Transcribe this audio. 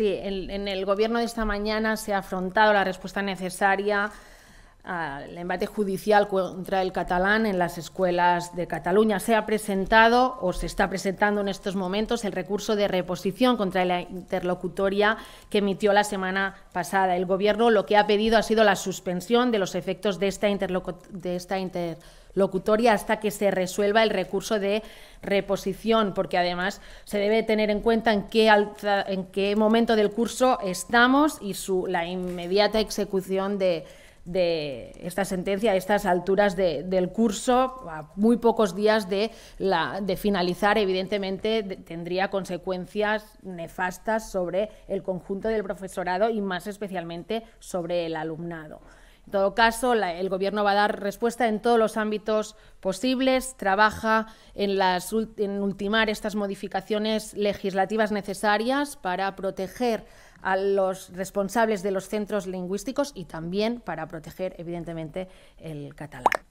Sí, en, en el gobierno de esta mañana se ha afrontado la respuesta necesaria el embate judicial contra el catalán en las escuelas de Cataluña. Se ha presentado o se está presentando en estos momentos el recurso de reposición contra la interlocutoria que emitió la semana pasada. El Gobierno lo que ha pedido ha sido la suspensión de los efectos de esta, de esta interlocutoria hasta que se resuelva el recurso de reposición, porque además se debe tener en cuenta en qué, en qué momento del curso estamos y su, la inmediata ejecución de de esta sentencia a estas alturas del curso, a muy pocos días de, finalizar, evidentemente tendría consecuencias nefastas sobre el conjunto del profesorado y más especialmente sobre el alumnado. En todo caso, el Gobierno va a dar respuesta en todos los ámbitos posibles, trabaja en, las, en ultimar estas modificaciones legislativas necesarias para proteger a los responsables de los centros lingüísticos y también para proteger, evidentemente, el catalán.